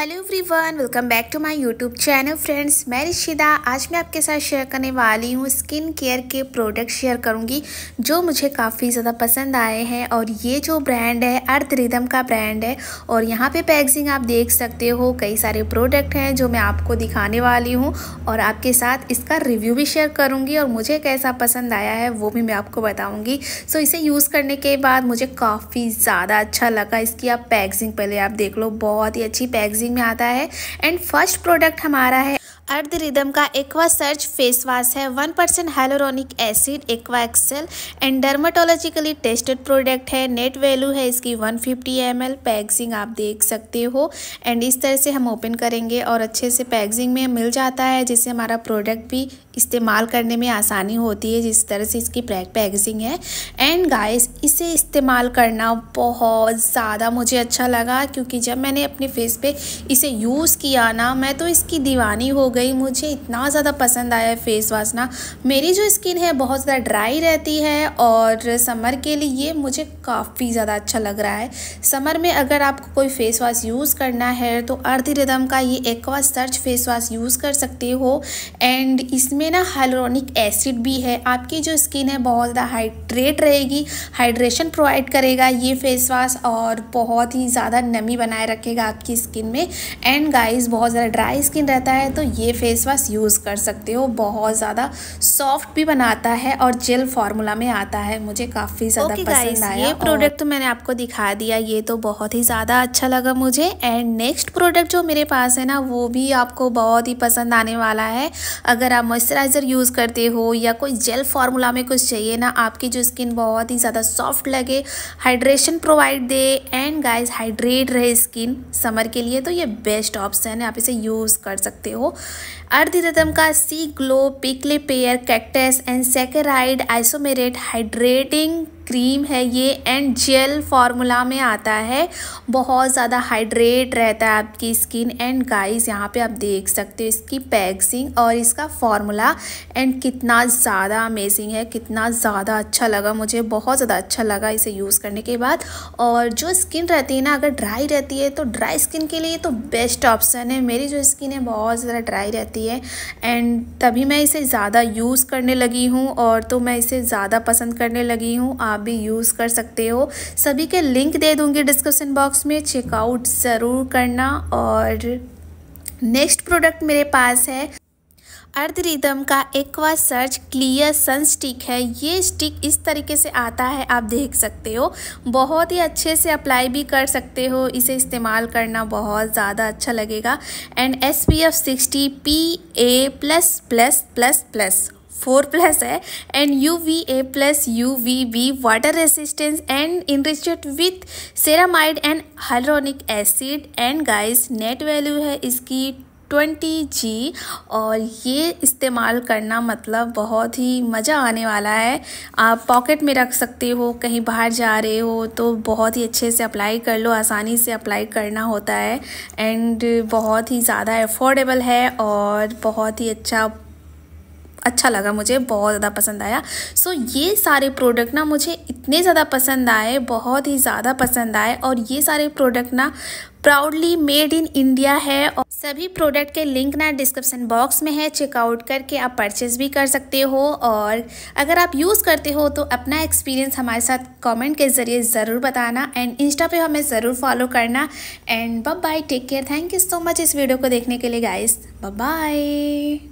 hello everyone welcome back to my YouTube channel friends मैं रिशिदा आज मैं आपके साथ शेयर करने वाली हूँ स्किन केयर के प्रोडक्ट शेयर करूँगी जो मुझे काफ़ी ज़्यादा पसंद आए हैं और ये जो ब्रांड है अर्थ रिदम का ब्रांड है और यहाँ पे पैकेजिंग आप देख सकते हो कई सारे प्रोडक्ट हैं जो मैं आपको दिखाने वाली हूँ और आपके साथ इसका रिव्यू भी शेयर करूँगी और मुझे कैसा पसंद आया है वो भी मैं आपको बताऊँगी सो इसे यूज़ करने के बाद मुझे काफ़ी ज़्यादा अच्छा लगा इसकी आप पैकेजिंग पहले आप देख लो बहुत ही अच्छी पैकेजिंग में आता है एंड फर्स्ट प्रोडक्ट हमारा है अर्ध रिदम का एक्वा सर्च फेस वॉश है one percent hyaluronic acid aqua excel and dermatologically tested product है नेट वैल्यू है इसकी one fifty M L packing आप देख सकते हो एंड इस तरह से हम ओपन करेंगे और अच्छे से पैक्सिंग में मिल जाता है जिससे हमारा प्रोडक्ट भी इस्तेमाल करने में आसानी होती है जिस तरह से इसकी पैकेजिंग है एंड गाइस इसे इस्तेमाल करना बहुत ज़्यादा मुझे अच्छा लगा क्योंकि जब मैंने अपने फेस पे इसे यूज़ किया ना मैं तो इसकी दीवानी हो गई गई मुझे इतना ज़्यादा पसंद आया फेस वाश ना मेरी जो स्किन है बहुत ज़्यादा ड्राई रहती है और समर के लिए ये मुझे काफ़ी ज़्यादा अच्छा लग रहा है समर में अगर आपको कोई फेस वाश यूज़ करना है तो अर्ध रिदम का ये aqua search face wash use कर सकते हो एंड इसमें ना हाइलोनिक एसिड भी है आपकी जो स्किन है बहुत ज़्यादा हाइड्रेट रहेगी हाइड्रेशन प्रोवाइड करेगा ये फेस वाश और बहुत ही ज़्यादा नमी बनाए रखेगा आपकी स्किन में एंड गाइस बहुत ज़्यादा ड्राई स्किन रहता है तो ये ये फेस वॉश यूज़ कर सकते हो बहुत ज़्यादा सॉफ्ट भी बनाता है और जेल फार्मूला में आता है मुझे काफ़ी ज़्यादा okay, पसंद आया ये प्रोडक्ट तो मैंने आपको दिखा दिया ये तो बहुत ही ज़्यादा अच्छा लगा मुझे एंड नेक्स्ट प्रोडक्ट जो मेरे पास है ना वो भी आपको बहुत ही पसंद आने वाला है अगर आप मॉइस्चराइज़र यूज़ करते हो या कोई जेल फार्मूला में कुछ चाहिए ना आपकी जो स्किन बहुत ही ज़्यादा सॉफ्ट लगे हाइड्रेशन प्रोवाइड दे एंड गाइज हाइड्रेट रहे स्किन समर के लिए तो ये बेस्ट ऑप्शन है आप इसे यूज़ कर सकते हो अर्धरतम का C glow prickly pear cactus and saccharide isomerate hydrating cream है ये एंड जेल फार्मूला में आता है बहुत ज़्यादा हाइड्रेट रहता है आपकी स्किन एंड गाइस यहाँ पे आप देख सकते हो इसकी पैक्सिंग और इसका फार्मूला एंड कितना ज़्यादा अमेजिंग है कितना ज़्यादा अच्छा लगा मुझे बहुत ज़्यादा अच्छा लगा इसे यूज़ करने के बाद और जो स्किन रहती है ना अगर ड्राई रहती है तो ड्राई स्किन के लिए तो बेस्ट ऑप्शन है मेरी जो स्किन है बहुत ज़्यादा ड्राई रहती है एंड तभी मैं इसे ज़्यादा यूज़ करने लगी हूँ और तो मैं इसे ज़्यादा पसंद करने लगी हूँ आप आप भी यूज़ कर सकते हो सभी के लिंक दे दूँगी डिस्क्रिप्सन बॉक्स में चेकआउट ज़रूर करना और नेक्स्ट प्रोडक्ट मेरे पास है अर्ध रिदम का aqua search clear sun stick है ये स्टिक इस तरीके से आता है आप देख सकते हो बहुत ही अच्छे से अप्लाई भी कर सकते हो इसे इस्तेमाल करना बहुत ज़्यादा अच्छा लगेगा and S P F sixty P A plus plus plus plus four plus है and U V A plus U V B water resistance and enriched with ceramide and hyaluronic acid and guys net value है इसकी twenty जी और ये इस्तेमाल करना मतलब बहुत ही मज़ा आने वाला है आप पॉकेट में रख सकते हो कहीं बाहर जा रहे हो तो बहुत ही अच्छे से अप्लाई कर लो आसानी से अप्लाई करना होता है एंड बहुत ही ज़्यादा एफोर्डेबल है और बहुत ही अच्छा अच्छा लगा मुझे बहुत ज़्यादा पसंद आया सो so, ये सारे प्रोडक्ट ना मुझे इतने ज़्यादा पसंद आए बहुत ही ज़्यादा पसंद आए और ये सारे प्रोडक्ट ना प्राउडली मेड इन इंडिया है और सभी प्रोडक्ट के लिंक ना डिस्क्रिप्शन बॉक्स में है चेकआउट करके आप परचेज़ भी कर सकते हो और अगर आप यूज़ करते हो तो अपना एक्सपीरियंस हमारे साथ कॉमेंट के ज़रिए ज़रूर बताना एंड इंस्टा पर हमें ज़रूर फॉलो करना and bye take care thank you so much इस वीडियो को देखने के लिए गाइस बाय